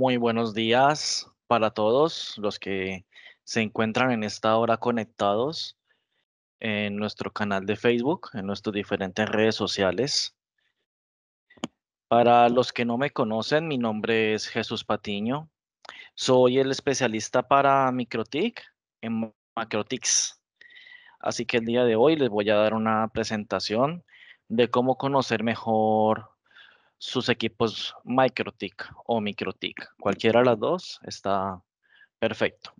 muy buenos días para todos los que se encuentran en esta hora conectados en nuestro canal de Facebook, en nuestras diferentes redes sociales. Para los que no me conocen, mi nombre es Jesús Patiño. Soy el especialista para MicroTIC en MacroTICS. Así que el día de hoy les voy a dar una presentación de cómo conocer mejor sus equipos MicroTic o MicroTic, Cualquiera de las dos está perfecto.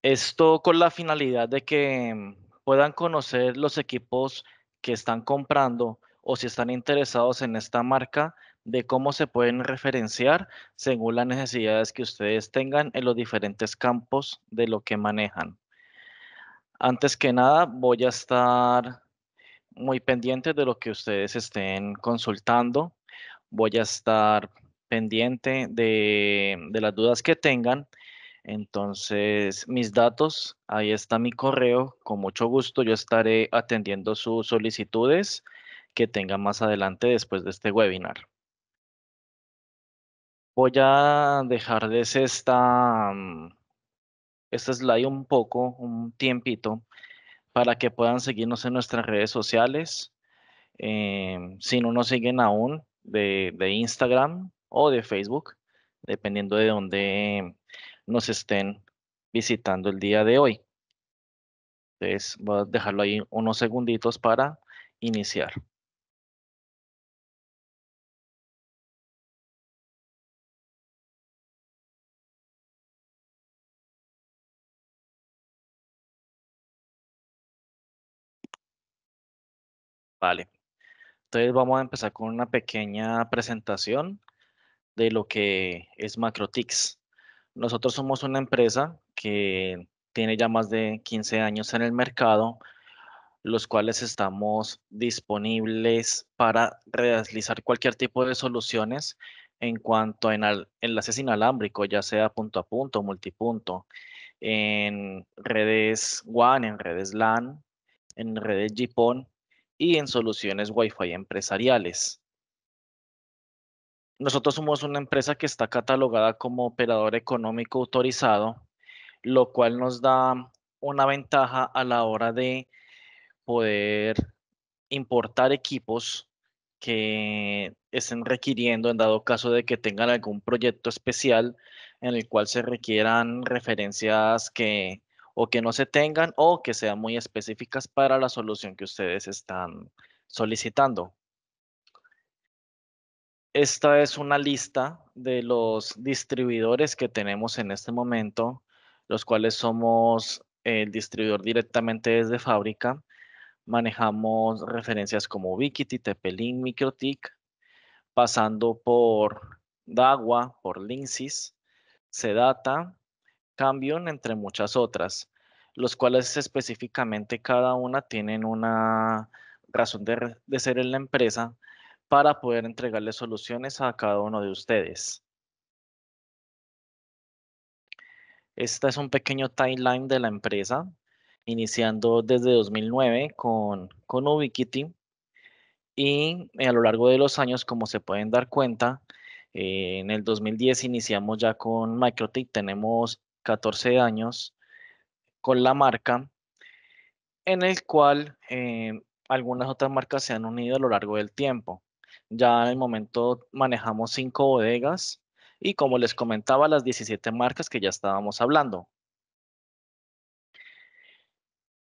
Esto con la finalidad de que mm, puedan conocer los equipos que están comprando o si están interesados en esta marca, de cómo se pueden referenciar según las necesidades que ustedes tengan en los diferentes campos de lo que manejan. Antes que nada, voy a estar muy pendiente de lo que ustedes estén consultando. Voy a estar pendiente de, de las dudas que tengan. Entonces, mis datos, ahí está mi correo. Con mucho gusto yo estaré atendiendo sus solicitudes que tengan más adelante después de este webinar. Voy a dejarles esta, mm, esta slide un poco, un tiempito, para que puedan seguirnos en nuestras redes sociales. Em, si no nos siguen aún, de, de, Instagram o de Facebook, dependiendo de dónde nos estén visitando el día de hoy. Entonces, voy a dejarlo ahí unos segunditos para iniciar. Vale. Entonces vamos a empezar con una pequeña presentación de lo que es Macrotix. Nosotros somos una empresa que tiene ya más de 15 años en el mercado, los cuales estamos disponibles para realizar cualquier tipo de soluciones en cuanto a enlaces inalámbricos, ya sea punto a punto, multipunto, en redes WAN, en redes LAN, en redes GPON y en soluciones Wi-Fi empresariales. Nosotros somos una empresa que está catalogada como operador económico autorizado, lo cual nos da una ventaja a la hora de poder importar equipos que estén requiriendo en dado caso de que tengan algún proyecto especial en el cual se requieran referencias que o que no se tengan o que sean muy específicas para la solución que ustedes están solicitando. Esta es una lista de los distribuidores que tenemos en este momento, los cuales somos el distribuidor directamente desde fábrica. Manejamos referencias como Wikiti, Tepelin, MicroTik, pasando por Dagua, por Linksys, Sedata, cambio entre muchas otras, los cuales específicamente cada una tienen una razón de, ser en la empresa para poder entregarle soluciones a cada uno de ustedes. Este es un pequeño timeline de la empresa, iniciando desde 2009 con, con Ubiquiti y a lo largo de los años, como se pueden dar cuenta, eh, en el 2010 iniciamos ya con MicroTik, tenemos 14 años con la marca, en el cual eh, algunas otras marcas se han unido a lo largo del tiempo. Ya en el momento manejamos cinco bodegas y como les comentaba, las 17 marcas que ya estábamos hablando.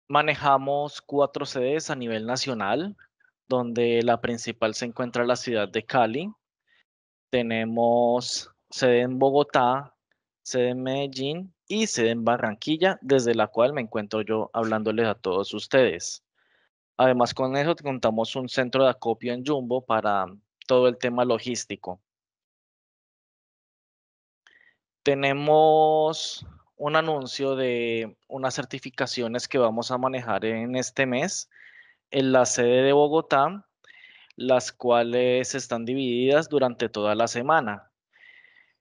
Manejamos cuatro sedes a nivel nacional, donde la principal se encuentra en la ciudad de Cali. Tenemos sede en Bogotá, sede en Medellín y sede en Barranquilla, desde la cual me encuentro yo hablándoles a todos ustedes. Además, con eso contamos un centro de acopio en Jumbo para todo el tema logístico. Tenemos un anuncio de unas certificaciones que vamos a manejar en este mes en la sede de Bogotá, las cuales están divididas durante toda la semana.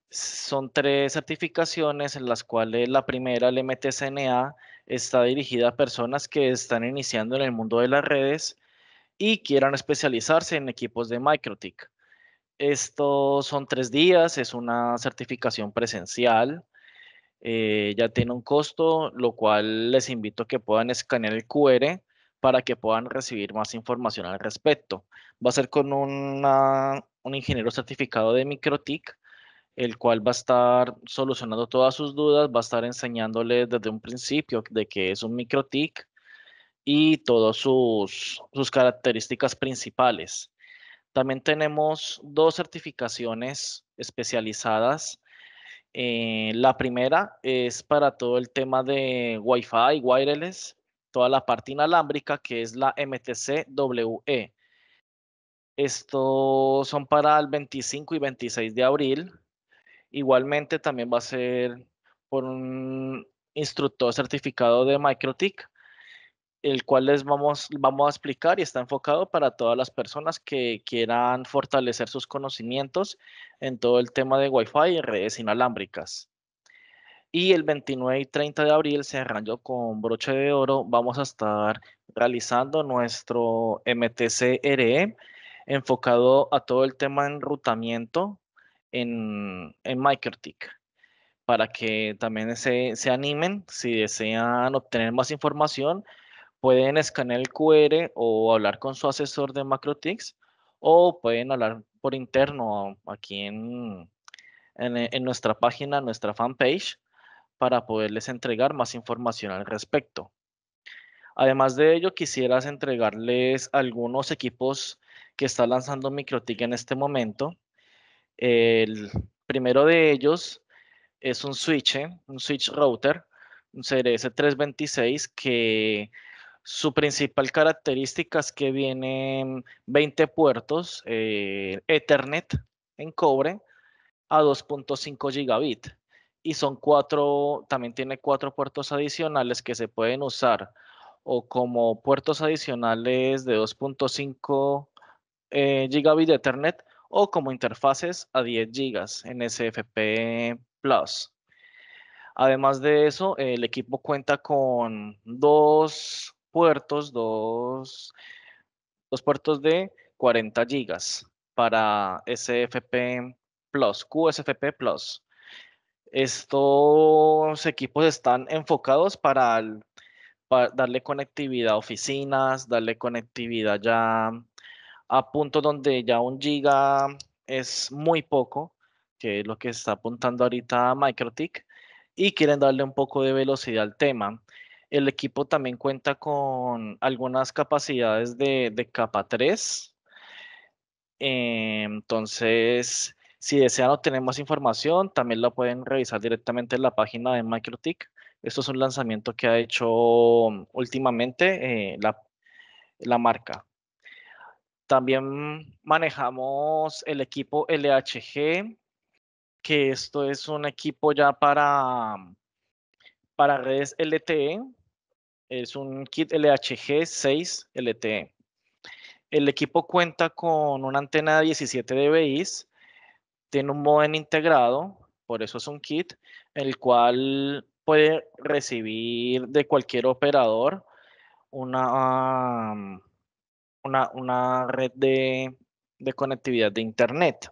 Son tres certificaciones en las cuales la primera, el MTCNA, está dirigida a personas que están iniciando en el mundo de las redes y quieran especializarse en equipos de MicroTIC. Estos son tres días, es una certificación presencial, eh, ya tiene un costo, lo cual les invito a que puedan escanear el QR para que puedan recibir más información al respecto. Va a ser con un ingeniero certificado de MicroTIC el cual va a estar solucionando todas sus dudas, va a estar enseñándole desde un principio de que es un TIC y todas sus, características principales. También tenemos dos certificaciones especializadas. Eh, la primera es para todo el tema de Wi-Fi, wireless, toda la parte inalámbrica que es la MTCWE. Estos son para el 25 y 26 de abril. Igualmente también va a ser por un instructor certificado de MicroTIC, el cual les vamos, vamos a explicar y está enfocado para todas las personas que quieran fortalecer sus conocimientos en todo el tema de Wi-Fi y redes inalámbricas. Y el 29 y 30 de abril, se arranjó con broche de oro, vamos a estar realizando nuestro mtc e, enfocado a todo el tema de enrutamiento en, en MicroTik para que también se, animen. Si desean obtener más información, pueden escanear el QR o hablar con su asesor de MacroTix o pueden hablar por interno aquí en, en, nuestra página, nuestra fanpage, para poderles entregar más información al respecto. Además de ello, quisieras entregarles algunos equipos que está lanzando MicroTik en este momento el primero de ellos es un switch, ¿eh? un switch router, un CRS326 e que su principal característica es que vienen 20 puertos eh, Ethernet en cobre a 2.5 gigabit y son cuatro, también tiene cuatro puertos adicionales que se pueden usar o como puertos adicionales de 2.5 eh, gigabit Ethernet o como interfaces a 10 GB en SFP Plus. Además de eso, el equipo cuenta con dos puertos, dos, puertos de 40 GB para SFP Plus, QSFP Plus. Estos equipos están enfocados para, para darle conectividad a oficinas, darle conectividad ya a punto donde ya un giga es muy poco, que es lo que está apuntando ahorita MicroTik, y quieren darle un poco de velocidad al tema. El equipo también cuenta con algunas capacidades de, capa 3. Eh, entonces, si desean obtener más información, también la pueden revisar directamente en la página de MicroTik. Esto es un lanzamiento que ha hecho últimamente eh, la, la marca. También manejamos el equipo LHG, que esto es un equipo ya para, para redes LTE. Es un kit LHG 6 LTE. El equipo cuenta con una antena de 17 DBIs, tiene un modem integrado, por eso es un kit, el cual puede recibir de cualquier operador una, una, red de, de conectividad de Internet.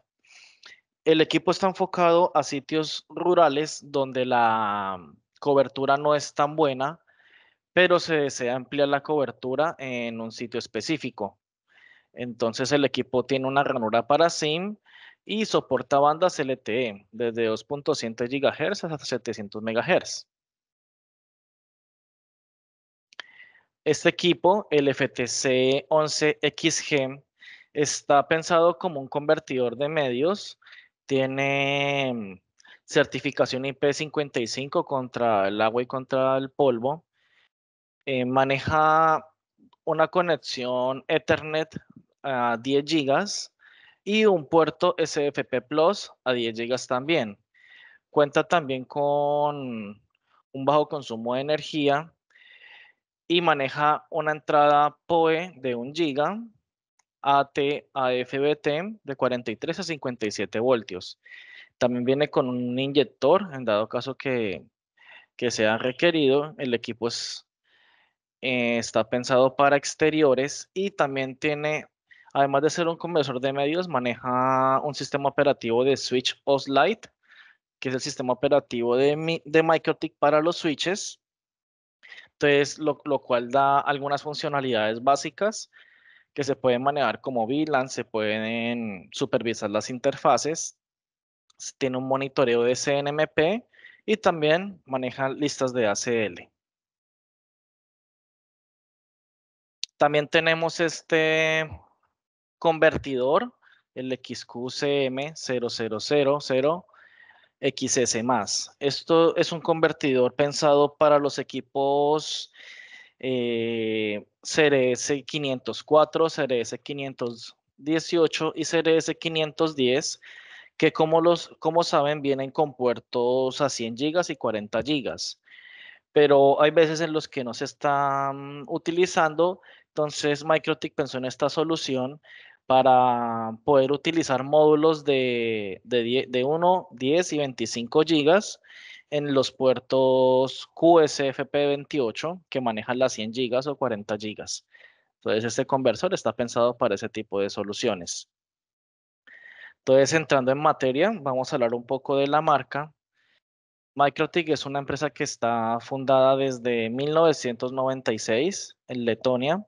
El equipo está enfocado a sitios rurales donde la cobertura no es tan buena, pero se desea ampliar la cobertura en un sitio específico. Entonces el equipo tiene una ranura para SIM y soporta bandas LTE desde 2.7 GHz hasta 700 MHz. Este equipo, el FTC11XG, está pensado como un convertidor de medios. Tiene mm, certificación IP55 contra el agua y contra el polvo. Eh, maneja una conexión Ethernet a 10 GB y un puerto SFP Plus a 10 GB también. Cuenta también con un bajo consumo de energía y maneja una entrada PoE de 1 Giga, AT AFBT de 43 a 57 voltios. También viene con un inyector, en dado caso que, sea requerido. El equipo eh, está pensado para exteriores y también tiene, además de ser un conversor de medios, maneja un sistema operativo de Switch OS Lite, que es el sistema operativo de, de para los switches entonces, lo, cual da algunas funcionalidades básicas que se pueden manejar como VLAN, se pueden supervisar las interfaces, tiene un monitoreo de CNMP y también maneja listas de ACL. También tenemos este convertidor, el xqcm 0000 XS Esto es un convertidor pensado para los equipos eh, CRS 504, CRS 518 y CRS 510 que como, los, como saben vienen con puertos a 100 GB y 40 GB. Pero hay veces en los que no se están utilizando, entonces MicroTik pensó en esta solución para poder utilizar módulos de, de 1, 10 y 25 gigas en los puertos QSFP28 que manejan las 100 gigas o 40 gigas. Entonces, este conversor está pensado para ese tipo de soluciones. Entonces, entrando en materia, vamos a hablar un poco de la marca. MicroTik es una empresa que está fundada desde 1996 en Letonia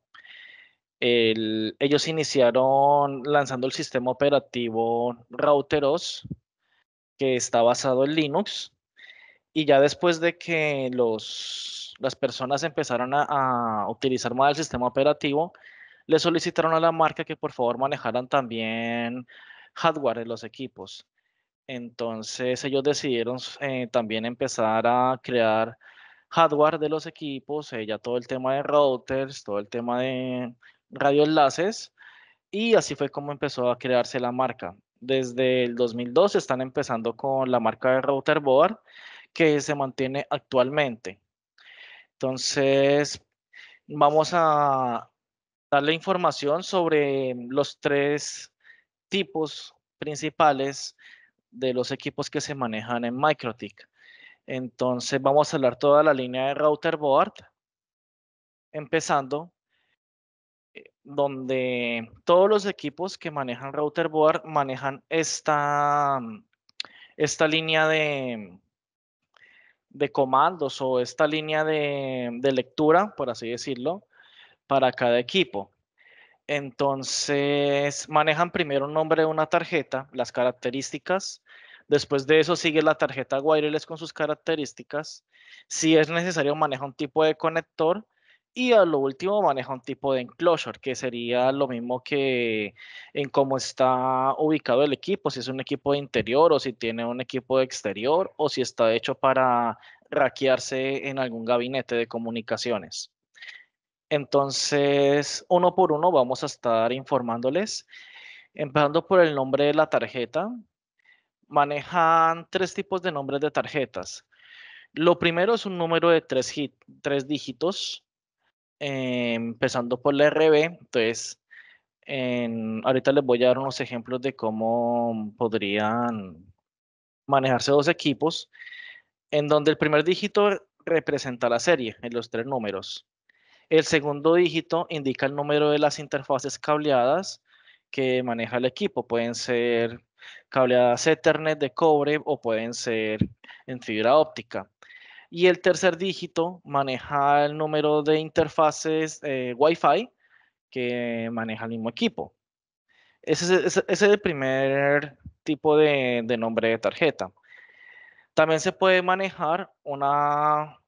el, ellos iniciaron lanzando el sistema operativo Routeros, que está basado en Linux, y ya después de que los, las personas empezaron a, utilizar más el sistema operativo, le solicitaron a la marca que por favor manejaran también hardware de los equipos. Entonces ellos decidieron eh, también empezar a crear hardware de los equipos, eh, ya todo el tema de routers, todo el tema de enlaces y así fue como empezó a crearse la marca. Desde el 2012 están empezando con la marca de router board que se mantiene actualmente. Entonces, vamos a darle información sobre los tres tipos principales de los equipos que se manejan en MikroTik. Entonces, vamos a hablar toda la línea de router board, empezando donde todos los equipos que manejan router board manejan esta, mm, línea de, comandos o esta línea de, de, lectura, por así decirlo, para cada equipo. Entonces, manejan primero un nombre de una tarjeta, las características. Después de eso sigue la tarjeta wireless con sus características. Si es necesario, maneja un tipo de conector y a lo último maneja un tipo de enclosure, que sería lo mismo que en cómo está ubicado el equipo, si es un equipo de interior o si tiene un equipo de exterior o si está hecho para raquearse en algún gabinete de comunicaciones. Entonces, uno por uno vamos a estar informándoles, empezando por el nombre de la tarjeta. Manejan tres tipos de nombres de tarjetas. Lo primero es un número de tres, tres dígitos, eh, empezando por la RB. Entonces, ahorita les voy a dar unos ejemplos de cómo podrían manejarse dos equipos, en donde el primer dígito representa la serie en los tres números. El segundo dígito indica el número de las interfaces cableadas que maneja el equipo. Pueden ser cableadas Ethernet de cobre o pueden ser en fibra óptica. Y el tercer dígito maneja el número de interfaces eh, Wi-Fi que maneja el mismo equipo. Ese, es el primer tipo de, nombre de tarjeta. También se puede manejar una,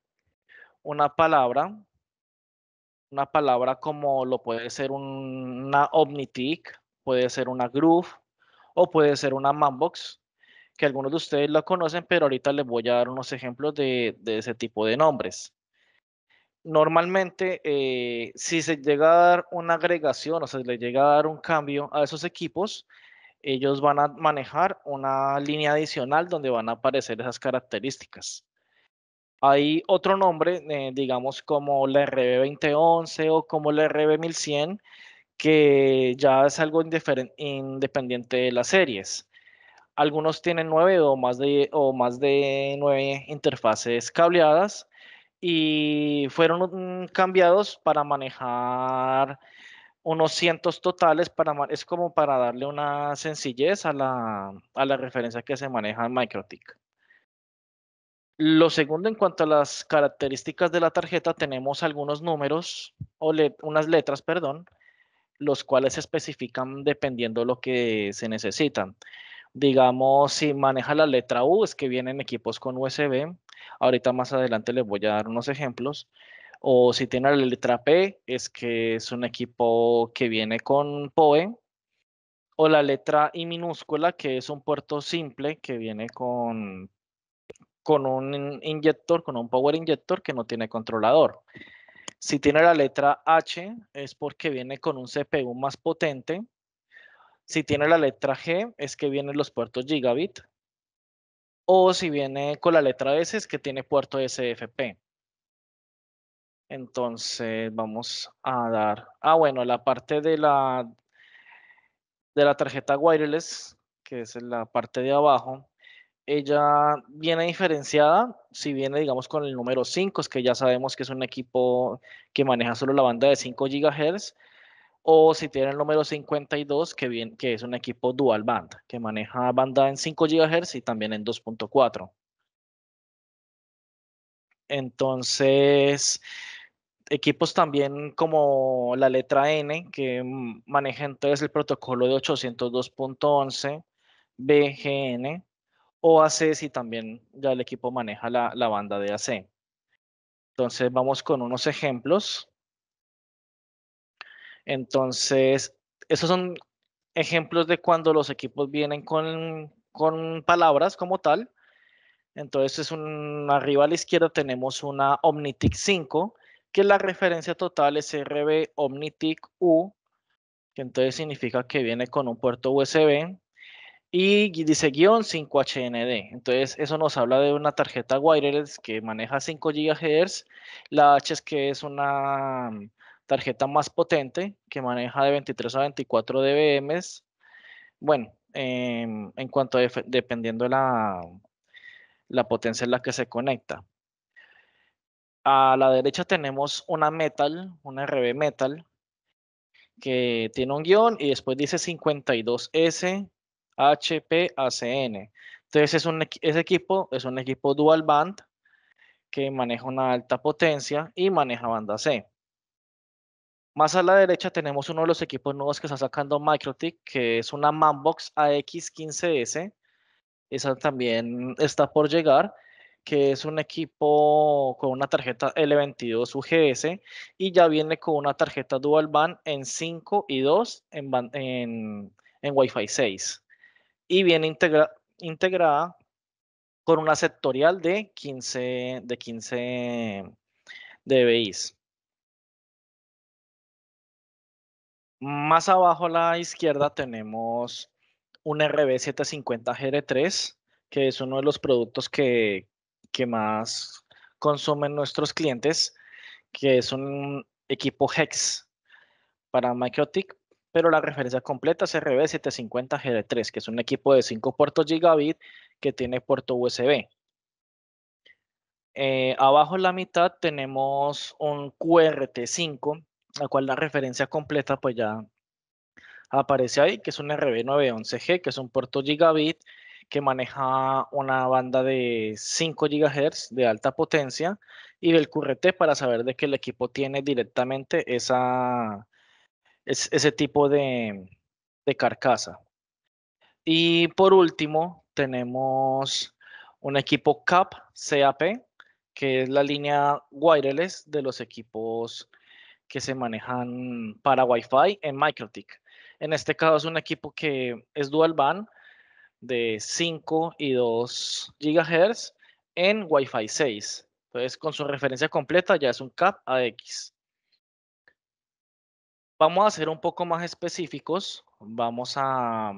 una palabra, una palabra como lo puede ser una Omnitic, puede ser una Groove o puede ser una Manbox que algunos de ustedes la conocen, pero ahorita les voy a dar unos ejemplos de, ese tipo de nombres. Normalmente, eh, si se llega a dar una agregación o se le llega a dar un cambio a esos equipos, ellos van a manejar una línea adicional donde van a aparecer esas características. Hay otro nombre, eh, digamos como la RB2011 o como la RB1100, que ya es algo independiente de las series. Algunos tienen nueve o más de, o más de nueve interfaces cableadas y fueron cambiados para manejar unos cientos totales para es como para darle una sencillez a la, a la referencia que se maneja en MicroTik. Lo segundo, en cuanto a las características de la tarjeta, tenemos algunos números o unas letras, perdón, los cuales se especifican dependiendo lo que se necesitan. Digamos, si maneja la letra U, es que vienen equipos con USB. Ahorita más adelante les voy a dar unos ejemplos. O si tiene la letra P, es que es un equipo que viene con POE. O la letra I minúscula, que es un puerto simple que viene con, con un inyector, con un power inyector que no tiene controlador. Si tiene la letra H, es porque viene con un CPU más potente si tiene la letra G, es que vienen los puertos gigabit. O si viene con la letra S, es que tiene puerto SFP. Entonces vamos a dar. Ah, bueno, la parte de la, de la tarjeta wireless, que es la parte de abajo, ella viene diferenciada si viene, digamos, con el número 5, es que ya sabemos que es un equipo que maneja solo la banda de 5 GHz o si tiene el número 52, que, bien, que es un equipo dual band, que maneja banda en 5 GHz y también en 2.4. Entonces, equipos también como la letra N, que maneja entonces el protocolo de 802.11 BGN, o AC si también ya el equipo maneja la, la banda de AC. Entonces, vamos con unos ejemplos. Entonces, esos son ejemplos de cuando los equipos vienen con, palabras como tal. Entonces, es arriba a la izquierda tenemos una Omnitic 5, que la referencia total es RB Omnitic U, que entonces significa que viene con un puerto USB. Y dice guión 5HND. Entonces, eso nos habla de una tarjeta wireless que maneja 5 GHz. La H es que es una tarjeta más potente que maneja de 23 a 24 dBMs. Bueno, em, en cuanto a dependiendo de la, potencia en la que se conecta. A la derecha tenemos una metal, una RB metal, que tiene un guión y después dice 52S HPACN. Entonces es ese equipo es un equipo dual band que maneja una alta potencia y maneja banda C. Más a la derecha tenemos uno de los equipos nuevos que está sacando Microtik, que es una Manbox AX15S. Esa también está por llegar, que es un equipo con una tarjeta L22 UGS y ya viene con una tarjeta Dual Band en 5 y 2 en, Wi-Fi 6. Y viene integrada con una sectorial de 15, de 15 dBIs. Más abajo a la izquierda tenemos un RB750GR3, que es uno de los productos que, más consumen nuestros clientes, que es un equipo HEX para MicroTik, pero la referencia completa es RB750GR3, que es un equipo de 5 puertos gigabit que tiene puerto USB. Eh, abajo en la mitad tenemos un QRT5, la cual la referencia completa pues ya aparece ahí, que es un RB911G, que es un puerto gigabit que maneja una banda de 5 GHz de alta potencia y del QRT para saber de que el equipo tiene directamente esa, ese tipo de, de carcasa. Y por último, tenemos un equipo CAP, CAP, que es la línea wireless de los equipos que se manejan para Wi-Fi en MicroTik. En este caso es un equipo que es dual band de 5 y 2 GHz en Wi-Fi 6. Entonces, con su referencia completa ya es un CAP AX. Vamos a ser un poco más específicos. Vamos a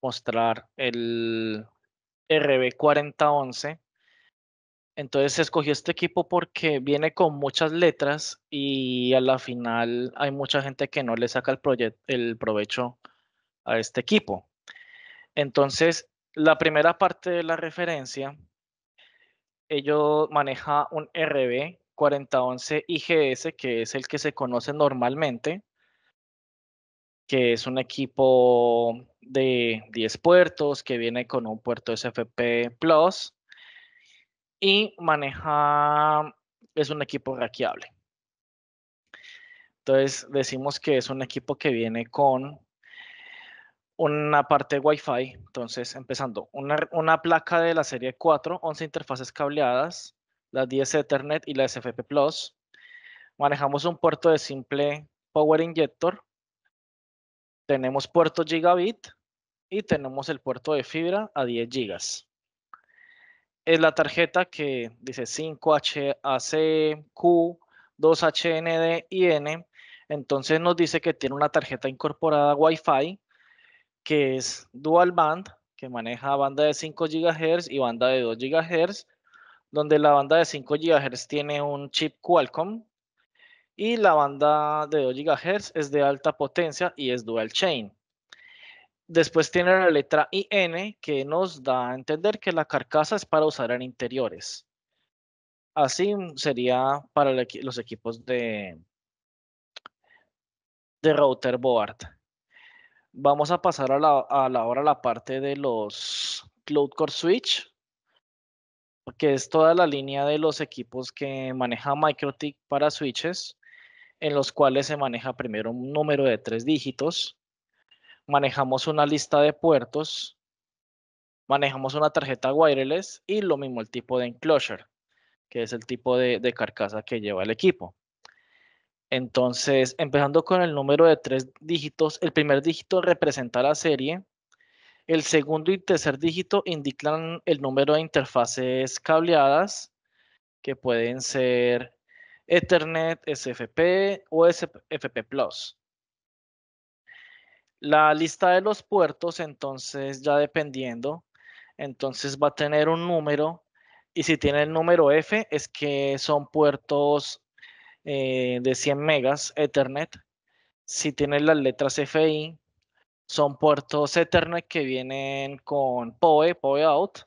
mostrar el RB4011 entonces se escogió este equipo porque viene con muchas letras y a la final hay mucha gente que no le saca el, provecho a este equipo. Entonces, la primera parte de la referencia, ello maneja un RB 4011 IGS, que es el que se conoce normalmente, que es un equipo de 10 puertos que viene con un puerto SFP Plus y maneja, es un equipo hackeable. Entonces decimos que es un equipo que viene con una parte Wi-Fi, entonces empezando, una, placa de la serie 4, 11 interfaces cableadas, las 10 Ethernet y la SFP Plus. Manejamos un puerto de simple Power Injector. Tenemos puerto Gigabit y tenemos el puerto de fibra a 10 gigas es la tarjeta que dice 5HACQ, 2HNDIN. Entonces nos dice que tiene una tarjeta incorporada Wi-Fi que es dual band, que maneja banda de 5 GHz y banda de 2 GHz, donde la banda de 5 GHz tiene un chip Qualcomm y la banda de 2 GHz es de alta potencia y es dual chain. Después tiene la letra IN que nos da a entender que la carcasa es para usar en interiores. Así sería para los equipos de, de router board. Vamos a pasar a la, a la, ahora a la parte de los Cloud Core Switch, que es toda la línea de los equipos que maneja microtic para switches, en los cuales se maneja primero un número de tres dígitos, manejamos una lista de puertos, manejamos una tarjeta wireless y lo mismo el tipo de enclosure, que es el tipo de, carcasa que lleva el equipo. Entonces, empezando con el número de tres dígitos, el primer dígito representa la serie, el segundo y tercer dígito indican el número de interfaces cableadas, que pueden ser Ethernet, SFP o SFP la lista de los puertos, entonces, ya dependiendo, entonces va a tener un número y si tiene el número F es que son puertos eh, de 100 megas Ethernet. Si tiene las letras FI, son puertos Ethernet que vienen con PoE, PoE out.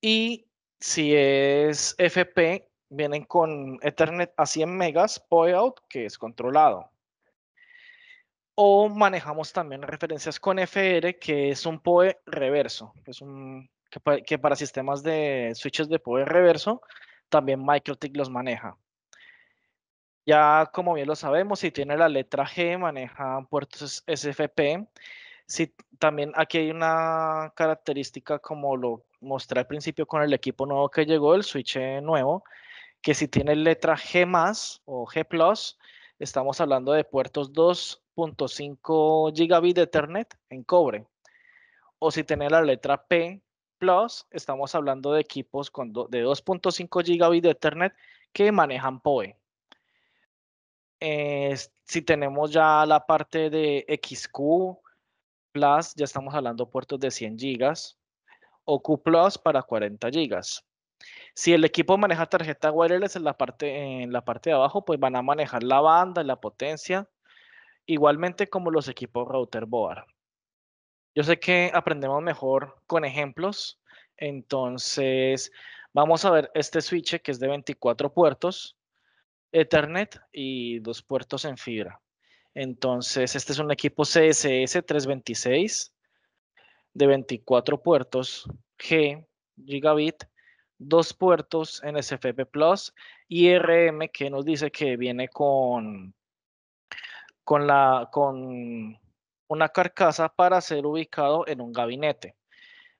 Y si es FP, vienen con Ethernet a 100 megas PoE out, que es controlado o manejamos también referencias con FR, que es un PoE reverso, que, es que, para sistemas de switches de PoE reverso, también MicroTik los maneja. Ya como bien lo sabemos, si tiene la letra G, maneja puertos SFP. Si, también aquí hay una característica, como lo mostré al principio con el equipo nuevo que llegó, el switch nuevo, que si tiene letra G o G plus, Estamos hablando de puertos 2.5 gigabit de Ethernet en cobre. O si tiene la letra P Plus, estamos hablando de equipos de 2.5 gigabit de Ethernet que manejan PoE. Eh, si tenemos ya la parte de XQ Plus, ya estamos hablando de puertos de 100 gigas o Q Plus para 40 gigas. Si el equipo maneja tarjeta wireless en la parte, en la parte de abajo, pues van a manejar la banda, la potencia, igualmente como los equipos router board. Yo sé que aprendemos mejor con ejemplos, entonces vamos a ver este switch que es de 24 puertos, Ethernet y dos puertos en fibra. Entonces, este es un equipo CSS 326 de 24 puertos G gigabit dos puertos en SFP Plus, y RM que nos dice que viene con, con, la, con una carcasa para ser ubicado en un gabinete.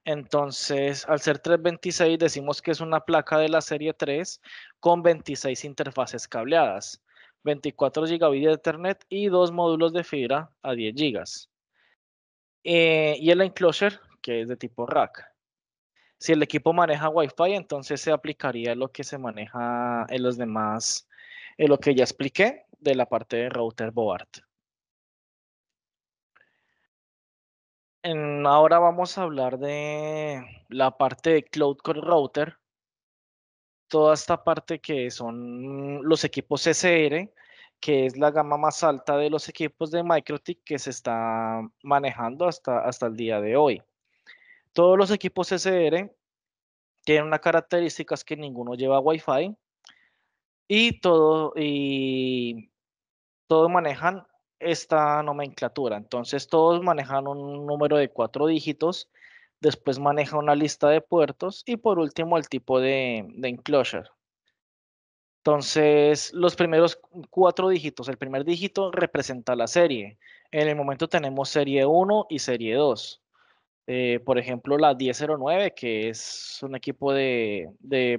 Entonces, al ser 326, decimos que es una placa de la serie 3 con 26 interfaces cableadas, 24 GB de Ethernet y dos módulos de fibra a 10 gigas eh, y el enclosure, que es de tipo rack. Si el equipo maneja Wi-Fi, entonces se aplicaría lo que se maneja en los demás, en lo que ya expliqué de la parte de router board. ahora vamos a hablar de la parte de Cloud Core Router. Toda esta parte que son los equipos SR, que es la gama más alta de los equipos de MicroTik que se está manejando hasta, hasta el día de hoy. Todos los equipos SR tienen una característica es que ninguno lleva Wi-Fi y, todo, y todos manejan esta nomenclatura. Entonces todos manejan un número de cuatro dígitos, después maneja una lista de puertos y por último el tipo de, de enclosure. Entonces, los primeros cuatro dígitos, el primer dígito representa la serie. En el momento tenemos serie 1 y serie 2. Eh, por ejemplo, la 1009, que es un equipo de,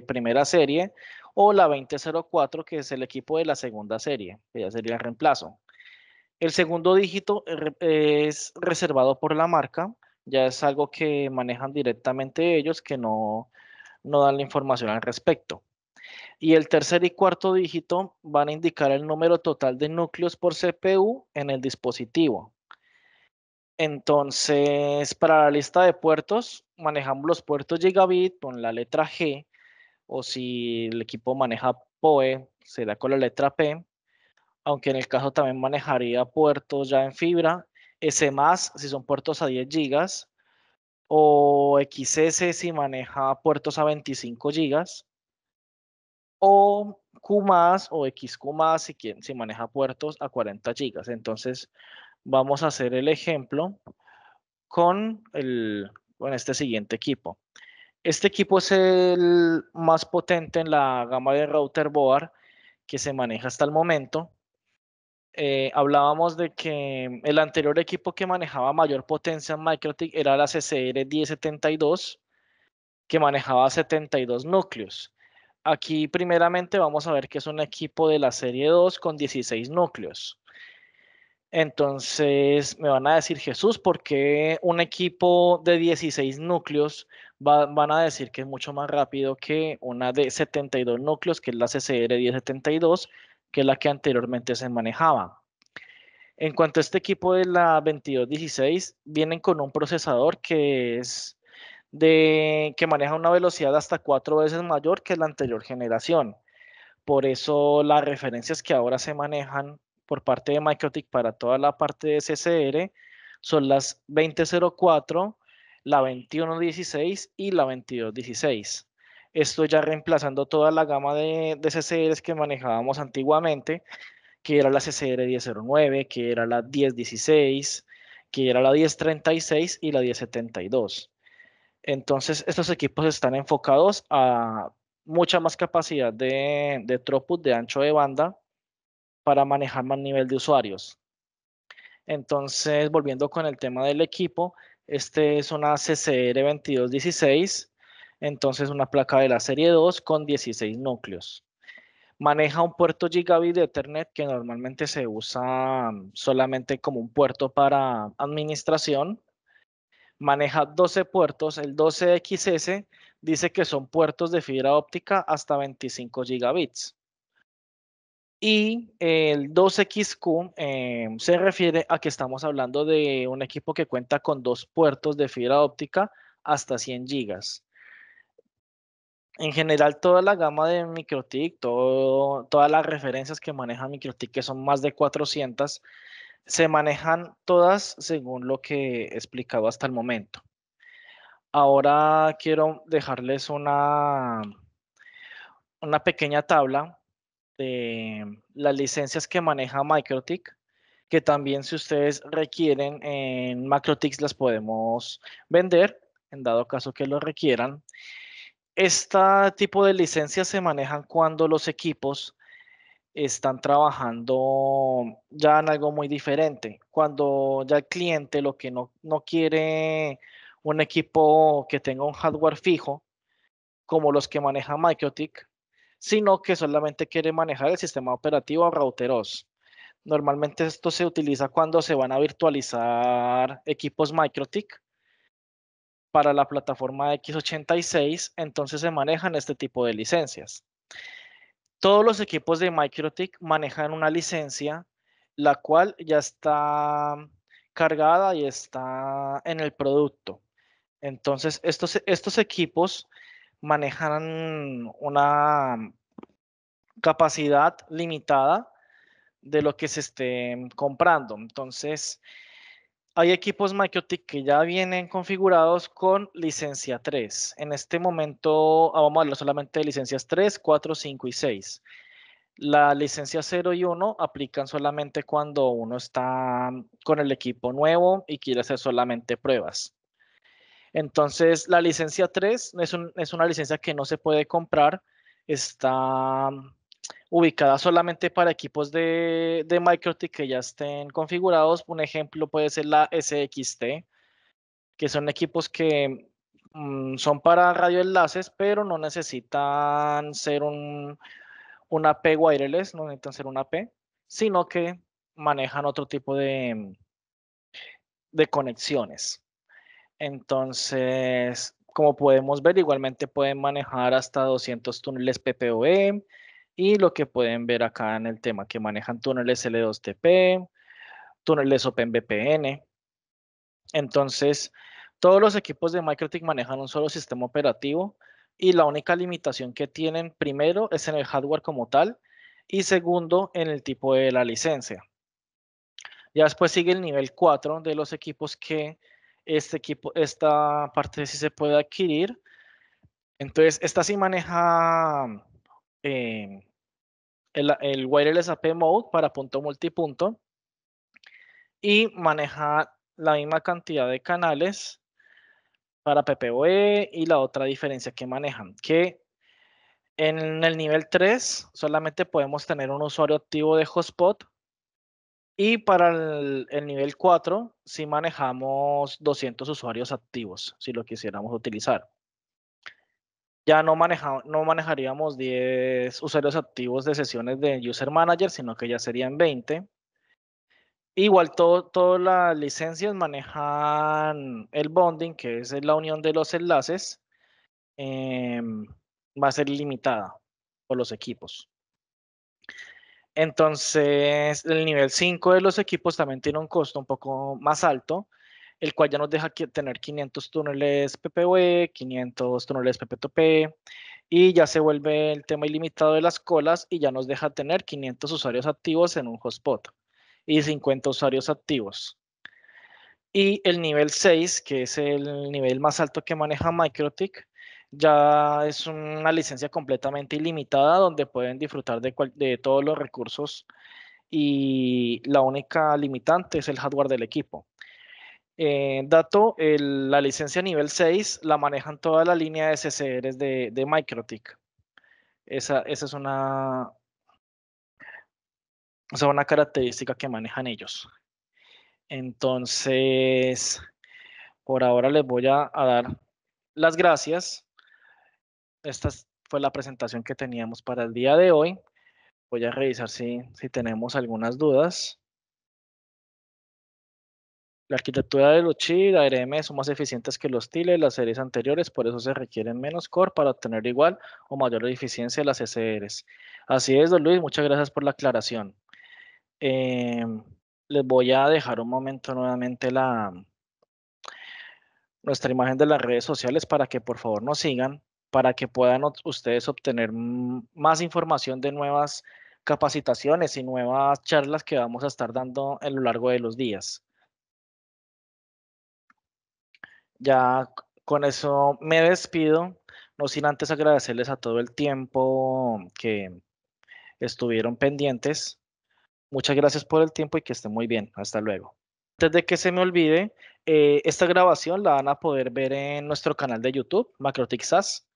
primera serie, o la 2004, que es el equipo de la segunda serie, que ya sería el reemplazo. El segundo dígito eh, eh, es reservado por la marca, ya es algo que manejan directamente ellos, que no dan la información al respecto. Y el tercer y cuarto dígito van a indicar el número total de núcleos por CPU en el dispositivo. Entonces, para la lista de puertos, manejamos los puertos gigabit con la letra G, o si el equipo maneja POE, será con la letra P, aunque en el caso también manejaría puertos ya en fibra, S más si son puertos a 10 gigas, o XS si maneja puertos a 25 gigas, o Q más o XQ más si, si maneja puertos a 40 gigas. Entonces, vamos a hacer el ejemplo con este siguiente equipo. Este equipo es el más potente en la gama de router board que se maneja hasta el momento. Eh, hablábamos de que el anterior equipo que manejaba mayor potencia en MikroTik era la CCR 1072, que manejaba 72 núcleos. Aquí primeramente vamos a ver que es un equipo de la serie 2 con 16 núcleos. Entonces me van a decir, Jesús, ¿por qué un equipo de 16 núcleos van a decir que es mucho más rápido que una de 72 núcleos, que es la CCR 1072, que es la que anteriormente se manejaba? En cuanto a este equipo de la 2216, vienen con un procesador que es de que maneja una velocidad hasta cuatro veces mayor que la anterior generación. Por eso las referencias que ahora se manejan por parte de MikroTik para toda la parte de CCR son las 2004, la 2116 y la 2216. Esto ya reemplazando toda la gama de, de CCRs que manejábamos antiguamente, que era la CCR 1009, que era la 1016, que era la 1036 y la 1072. Entonces, estos equipos están enfocados a mucha más capacidad de, de de ancho de banda, para manejar más nivel de usuarios. Entonces, volviendo con el tema del equipo, este es una CCR2216, entonces una placa de la serie 2 con 16 núcleos. Maneja un puerto gigabit de Ethernet que normalmente se usa mm, solamente como un puerto para administración. Maneja 12 puertos, el 12XS dice que son puertos de fibra óptica hasta 25 gigabits. Y el 2XQ em, se refiere a que estamos hablando de un equipo que cuenta con dos puertos de fibra óptica hasta 100 gigas. En general, toda la gama de MikroTik, todas las referencias que maneja MikroTik, que son más de 400, se manejan todas según lo que he explicado hasta el momento. Ahora quiero dejarles una, una pequeña tabla este, las licencias que maneja MicroTic, que también si ustedes requieren en MikroTik las podemos vender, en dado caso que lo requieran. Este tipo de licencias se manejan cuando los equipos están trabajando ya en algo muy diferente. Cuando ya el cliente lo que no, no quiere un equipo que tenga un hardware fijo, como los que maneja MicroTic sino que solamente quiere manejar el sistema operativo RouterOS. Normalmente esto se utiliza cuando se van a virtualizar equipos MicroTic para la plataforma x86, entonces se manejan este tipo de licencias. Todos los equipos de Microtic manejan una licencia, la cual ya está cargada y está en el producto. Entonces, estos, estos equipos manejan una capacidad limitada de lo que se esté comprando. Entonces, hay equipos Microtik que ya vienen configurados con licencia 3. En este momento ah, vamos a hablar solamente de licencias 3, 4, 5 y 6. La licencia 0 y 1 aplican solamente cuando uno está con el equipo nuevo y quiere hacer solamente pruebas. Entonces, la licencia 3 es, una licencia que no se puede comprar, está ubicada solamente para equipos de, de que ya estén configurados. Un ejemplo puede ser la SXT, que son equipos que mm, son para radioenlaces, pero no necesitan ser un, AP wireless, no necesitan ser un AP, sino que manejan otro tipo de conexiones. Entonces, como podemos ver, igualmente pueden manejar hasta 200 túneles PPOE y lo que pueden ver acá en el tema que manejan túneles L2TP, túneles OpenVPN. Entonces, todos los equipos de MikroTik manejan un solo sistema operativo y la única limitación que tienen, primero, es en el hardware como tal y segundo, en el tipo de la licencia. Ya después sigue el nivel 4 de los equipos que este equipo, esta parte sí se puede adquirir. Entonces, esta sí maneja eh, el, wireless AP mode para punto multipunto y maneja la misma cantidad de canales para PPOE y la otra diferencia que manejan, que en el nivel 3 solamente podemos tener un usuario activo de hotspot y para el, nivel 4, si manejamos 200 usuarios activos, si lo quisiéramos utilizar. Ya no, manejaríamos 10 usuarios activos de sesiones de User Manager, sino que ya serían 20. Igual todas las licencias manejan el bonding, que es la unión de los enlaces, em, va a ser limitada por los equipos. Entonces, el nivel 5 de los equipos también tiene un costo un poco más alto, el cual ya nos deja tener 500 túneles PPV, 500 túneles PPTP, y ya se vuelve el tema ilimitado de las colas y ya nos deja tener 500 usuarios activos en un hotspot y 50 usuarios activos. Y el nivel 6, que es el nivel más alto que maneja MicroTik, ya es una licencia completamente ilimitada donde pueden disfrutar de, todos los recursos y la única limitante es el hardware del equipo. Eh, dato, la licencia nivel 6 la manejan toda la línea de CCRs de, de Esa, es una, una característica que manejan ellos. Entonces, por ahora les voy a dar las gracias esta fue la presentación que teníamos para el día de hoy. Voy a revisar si, si tenemos algunas dudas. La arquitectura de los y la son más eficientes que los TILES las series anteriores, por eso se requieren menos core para obtener igual o mayor eficiencia de las SRs. E Así es, don Luis, muchas gracias por la aclaración. Em, les voy a dejar un momento nuevamente la, nuestra imagen de las redes sociales para que por favor nos sigan para que puedan ustedes obtener más información de nuevas capacitaciones y nuevas charlas que vamos a estar dando a lo largo de los días. Ya con eso me despido, no sin antes agradecerles a todo el tiempo que estuvieron pendientes. Muchas gracias por el tiempo y que estén muy bien. Hasta luego. Antes de que se me olvide, eh, esta grabación la van a poder ver en nuestro canal de YouTube, MacroTixas.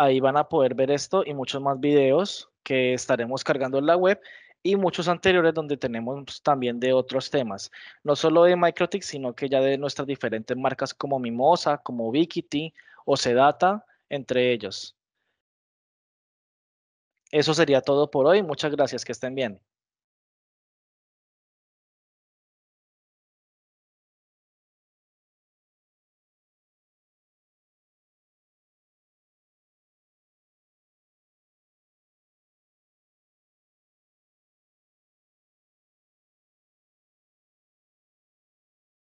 Ahí van a poder ver esto y muchos más videos que estaremos cargando en la web y muchos anteriores donde tenemos pues, también de otros temas, no solo de MicroTix, sino que ya de nuestras diferentes marcas como Mimosa, como Vikity o Sedata, entre ellos. Eso sería todo por hoy. Muchas gracias, que estén bien.